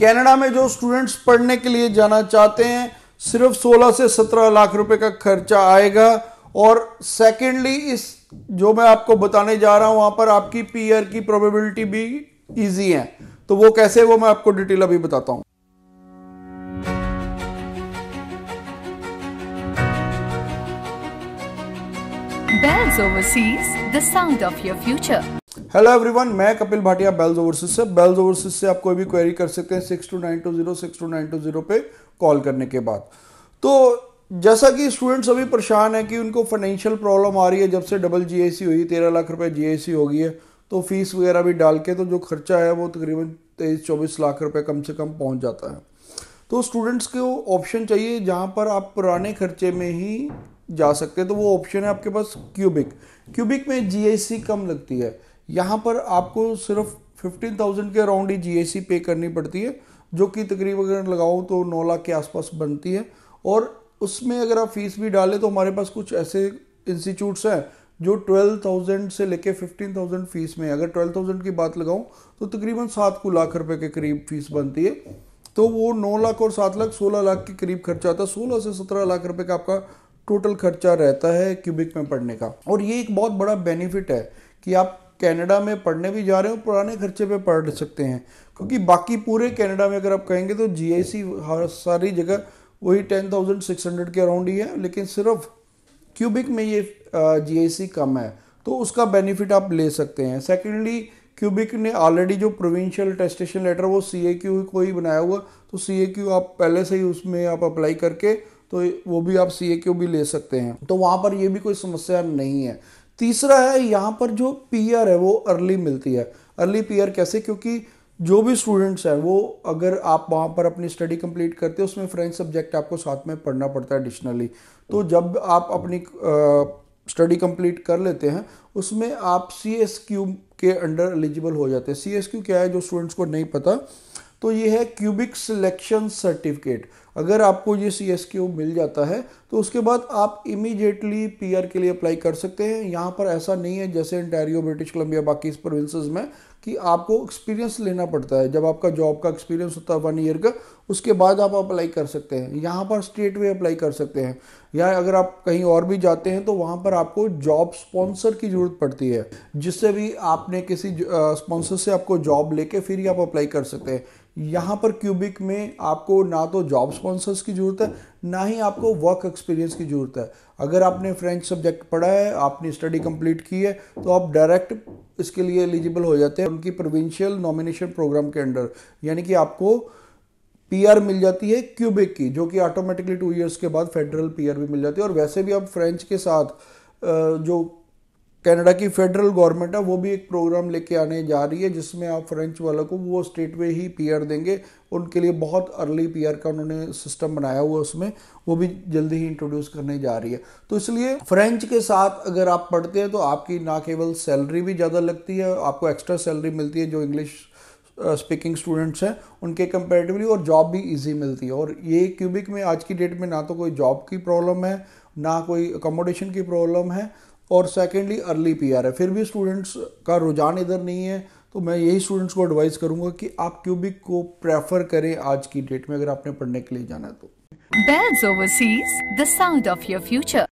Canada में जो students पढ़ने के लिए जाना चाहते हैं सिर्फ 16 से 17 लाख रुपए का खर्चा आएगा और सेकेंडली इस जो मैं आपको बताने जा रहा हूं वहां पर आपकी पीयर की प्रोबेबिलिटी भी ईजी है तो वो कैसे वो मैं आपको डिटेल अभी बताता हूं Bells Overseas, the sound of your future. Hello everyone मैं कपिल भाटिया बेल्स ओवरसीज से बेल्स ओवरसीज से आप कोई भी क्वेरी कर सकते हैं six two nine two zero six two nine two zero पे कॉल करने के बाद तो जैसा कि स्टूडेंट्स अभी परेशान है कि उनको फाइनेंशियल प्रॉब्लम आ रही है जब से डबल जीएससी हुई तेरह लाख रुपए जीएससी हो गई है तो फीस वगैरह भी डाल के तो जो खर्चा है वो तकरीबन तेईस चौबीस लाख रुपये कम से कम पहुँच जाता है तो स्टूडेंट्स को ऑप्शन चाहिए जहाँ पर आप पुराने खर्चे में ही जा सकते हैं तो वो ऑप्शन है आपके पास क्यूबिक क्यूबिक में जीएससी कम लगती है यहाँ पर आपको सिर्फ फिफ्टीन थाउजेंड के अराउंड ही जीएसटी पे करनी पड़ती है जो कि तकरीबन अगर लगाओ तो नौ लाख के आसपास बनती है और उसमें अगर आप फीस भी डालें तो हमारे पास कुछ ऐसे इंस्टीट्यूट्स हैं जो ट्वेल्व थाउजेंड से लेके फिफ्टीन थाउजेंड फीस में अगर ट्वेल्व थाउजेंड की बात लगाऊं तो तकरीबन सात को लाख रुपए के करीब फीस बनती है तो वो नौ लाख और सात लाख सोलह लाख के करीब खर्चा आता है सोलह से सत्रह लाख रुपए का आपका टोटल खर्चा रहता है क्यूबिक में पढ़ने का और ये एक बहुत बड़ा बेनिफिट है कि आप कनाडा में पढ़ने भी जा रहे हो पुराने खर्चे पे पढ़ सकते हैं क्योंकि बाकी पूरे कनाडा में अगर आप कहेंगे तो जीआईसी हर सारी जगह वही टेन थाउजेंड सिक्स हंड्रेड के अराउंड ही है लेकिन सिर्फ क्यूबिक में ये जीआईसी कम है तो उसका बेनिफिट आप ले सकते हैं सेकेंडली क्यूबिक ने ऑलरेडी जो प्रोविंशियल टेस्टेशन लेटर वो सी ए क्यू को ही बनाया हुआ तो सी ए क्यू आप पहले से ही उसमें आप अप्लाई करके तो वो भी आप सी ए क्यू भी ले सकते हैं तो वहाँ पर ये भी कोई समस्या नहीं है तीसरा है यहाँ पर जो पीयर है वो अर्ली मिलती है अर्ली पीयर कैसे क्योंकि जो भी स्टूडेंट्स हैं वो अगर आप वहाँ पर अपनी स्टडी कंप्लीट करते हो उसमें फ्रेंच सब्जेक्ट आपको साथ में पढ़ना पड़ता है एडिशनली तो जब आप अपनी स्टडी कंप्लीट कर लेते हैं उसमें आप सी एस क्यू के अंडर एलिजिबल हो जाते हैं सी एस क्यू क्या है जो स्टूडेंट्स को नहीं पता तो ये है क्यूबिक सिलेक्शन सर्टिफिकेट अगर आपको ये सी एस क्यू मिल जाता है तो उसके बाद आप इमीडिएटली पी आर के लिए अप्लाई कर सकते हैं यहाँ पर ऐसा नहीं है जैसे इंटेरियो ब्रिटिश कोलंबिया बाकी इस में कि आपको एक्सपीरियंस लेना पड़ता है जब आपका जॉब का एक्सपीरियंस होता है वन ईयर का उसके बाद आप अप्लाई कर सकते हैं यहाँ पर स्टेट वे अप्लाई कर सकते हैं या अगर आप कहीं और भी जाते हैं तो वहाँ पर आपको जॉब स्पॉन्सर की ज़रूरत पड़ती है जिससे भी आपने किसी स्पॉन्सर से आपको जॉब लेके फिर ही आप अप्लाई कर सकते हैं यहाँ पर क्यूबिक में आपको ना तो जॉब स्पॉन्सर्स की ज़रूरत है ना ही आपको वर्क एक्सपीरियंस की ज़रूरत है अगर आपने फ्रेंच सब्जेक्ट पढ़ा है आपने स्टडी कंप्लीट की है तो आप डायरेक्ट इसके लिए एलिजिबल हो जाते हैं उनकी प्रोविंशियल नॉमिनेशन प्रोग्राम के अंडर यानी कि आपको पी मिल जाती है क्यूबिक की जो कि ऑटोमेटिकली टू ईयर्स के बाद फेडरल पी भी मिल जाती है और वैसे भी आप फ्रेंच के साथ जो कनाडा की फेडरल गवर्नमेंट है वो भी एक प्रोग्राम लेके आने जा रही है जिसमें आप फ्रेंच वालों को वो स्टेट में ही पीआर देंगे उनके लिए बहुत अर्ली पीआर का उन्होंने सिस्टम बनाया हुआ उसमें वो भी जल्दी ही इंट्रोड्यूस करने जा रही है तो इसलिए फ्रेंच के साथ अगर आप पढ़ते हैं तो आपकी ना केवल सैलरी भी ज़्यादा लगती है आपको एक्स्ट्रा सैलरी मिलती है जो इंग्लिश स्पीकिंग स्टूडेंट्स हैं उनके कंपेरेटिवली और जॉब भी ईजी मिलती है और ये क्यूबिक में आज की डेट में ना तो कोई जॉब की प्रॉब्लम है ना कोई अकोमोडेशन की प्रॉब्लम है और सेकेंडली अर्ली पी है फिर भी स्टूडेंट्स का रुझान इधर नहीं है तो मैं यही स्टूडेंट्स को एडवाइस करूंगा कि आप क्यूबिक को प्रेफर करें आज की डेट में अगर आपने पढ़ने के लिए जाना है तो Bells Overseas the sound of your future